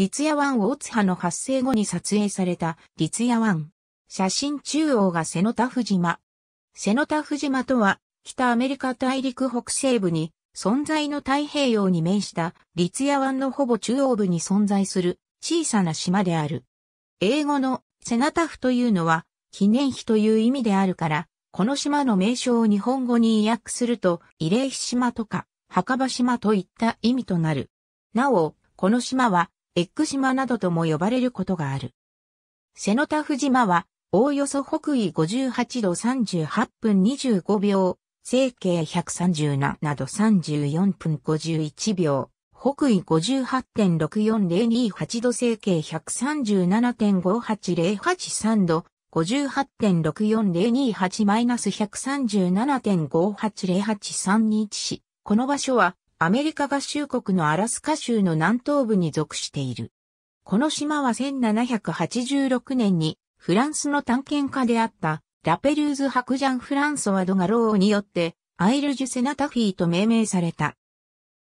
立夜湾大津波の発生後に撮影された立夜湾。写真中央が瀬ノ田フ島。瀬ノ田フ島とは、北アメリカ大陸北西部に、存在の太平洋に面した立夜湾のほぼ中央部に存在する小さな島である。英語のセナタフというのは記念碑という意味であるから、この島の名称を日本語に訳すると、慰霊島とか、墓場島といった意味となる。なお、この島はエッグ島などとも呼ばれることがある。セノタフ島は、おおよそ北緯58度38分25秒、整形137など34分51秒、北緯58.64028度整形137.58083度、58.64028-137.58083に位置し、この場所はアメリカ合衆国のアラスカ州の南東部に属している。この島は1786年にフランスの探検家であったラペルーズ・ハクジャン・フランソワ・ドガローによってアイル・ジュ・セナタフィーと命名された。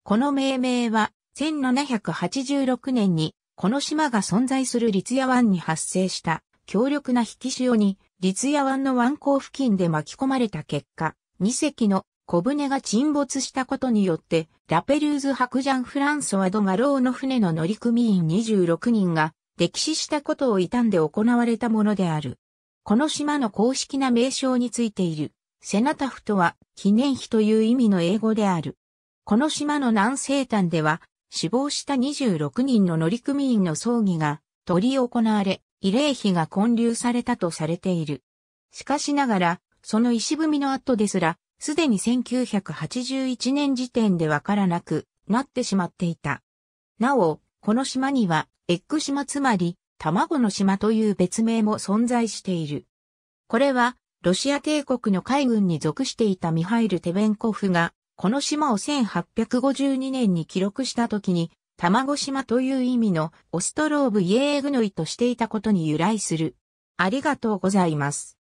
この命名は1786年にこの島が存在するリツヤ湾に発生した強力な引き潮にリツヤ湾の湾口付近で巻き込まれた結果、2隻の小舟が沈没したことによって、ラペルーズ白ジャン・フランソワ・ド・ガローの船の乗組員26人が、溺死したことを悼んで行われたものである。この島の公式な名称についている、セナタフとは、記念碑という意味の英語である。この島の南西端では、死亡した26人の乗組員の葬儀が、取り行われ、慰霊碑が建立されたとされている。しかしながら、その石踏みの後ですら、すでに1981年時点でわからなくなってしまっていた。なお、この島には、エッグ島つまり、卵の島という別名も存在している。これは、ロシア帝国の海軍に属していたミハイル・テベンコフが、この島を1852年に記録した時に、卵島という意味のオストローブ・イエーグノイとしていたことに由来する。ありがとうございます。